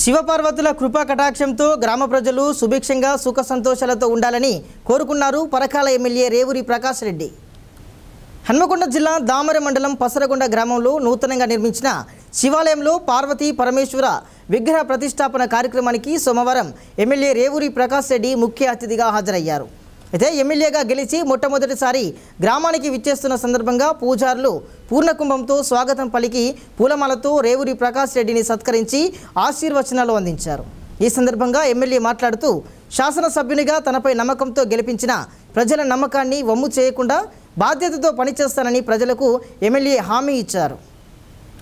శివపార్వతుల కృపా కటాక్షంతో గ్రామ ప్రజలు సుభిక్షంగా సుఖ సంతోషాలతో ఉండాలని కోరుకున్నారు పరకాల ఎమ్మెల్యే రేవూరి ప్రకాష్ రెడ్డి హన్మకొండ జిల్లా దామర మండలం పసరగొండ గ్రామంలో నూతనంగా నిర్మించిన శివాలయంలో పార్వతీ పరమేశ్వర విగ్రహ ప్రతిష్టాపన కార్యక్రమానికి సోమవారం ఎమ్మెల్యే రేవూరి ప్రకాష్ రెడ్డి ముఖ్య అతిథిగా హాజరయ్యారు అయితే ఎమ్మెల్యేగా గెలిచి మొట్టమొదటిసారి గ్రామానికి విచ్చేస్తున్న సందర్భంగా పూజారులు పూర్ణకుంభంతో స్వాగతం పలికి పూలమాలతో రేవూరి ప్రకాష్ రెడ్డిని సత్కరించి ఆశీర్వచనాలు అందించారు ఈ సందర్భంగా ఎమ్మెల్యే మాట్లాడుతూ శాసనసభ్యునిగా తనపై నమ్మకంతో గెలిపించిన ప్రజల నమ్మకాన్ని వమ్ము చేయకుండా బాధ్యతతో పనిచేస్తానని ప్రజలకు ఎమ్మెల్యే హామీ ఇచ్చారు